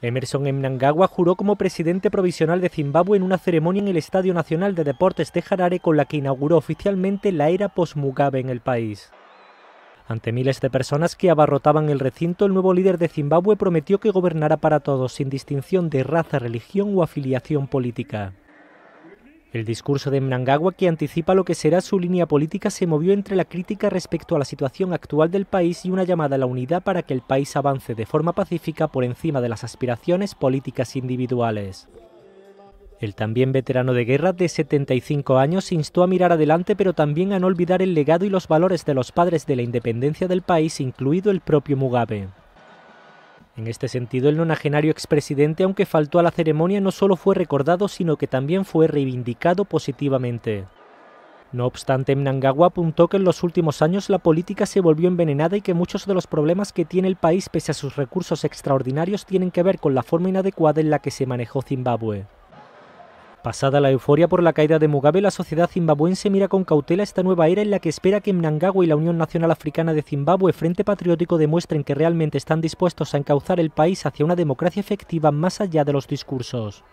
Emerson Mnangagwa juró como presidente provisional de Zimbabue en una ceremonia en el Estadio Nacional de Deportes de Harare con la que inauguró oficialmente la era post-Mugabe en el país. Ante miles de personas que abarrotaban el recinto, el nuevo líder de Zimbabue prometió que gobernará para todos sin distinción de raza, religión o afiliación política. El discurso de Mnangagwa, que anticipa lo que será su línea política, se movió entre la crítica respecto a la situación actual del país y una llamada a la unidad para que el país avance de forma pacífica por encima de las aspiraciones políticas individuales. El también veterano de guerra de 75 años instó a mirar adelante pero también a no olvidar el legado y los valores de los padres de la independencia del país, incluido el propio Mugabe. En este sentido, el nonagenario expresidente, aunque faltó a la ceremonia, no solo fue recordado, sino que también fue reivindicado positivamente. No obstante, Mnangawa apuntó que en los últimos años la política se volvió envenenada y que muchos de los problemas que tiene el país, pese a sus recursos extraordinarios, tienen que ver con la forma inadecuada en la que se manejó Zimbabue. Pasada la euforia por la caída de Mugabe, la sociedad zimbabuense mira con cautela esta nueva era en la que espera que Mnangagwa y la Unión Nacional Africana de Zimbabue, Frente Patriótico, demuestren que realmente están dispuestos a encauzar el país hacia una democracia efectiva más allá de los discursos.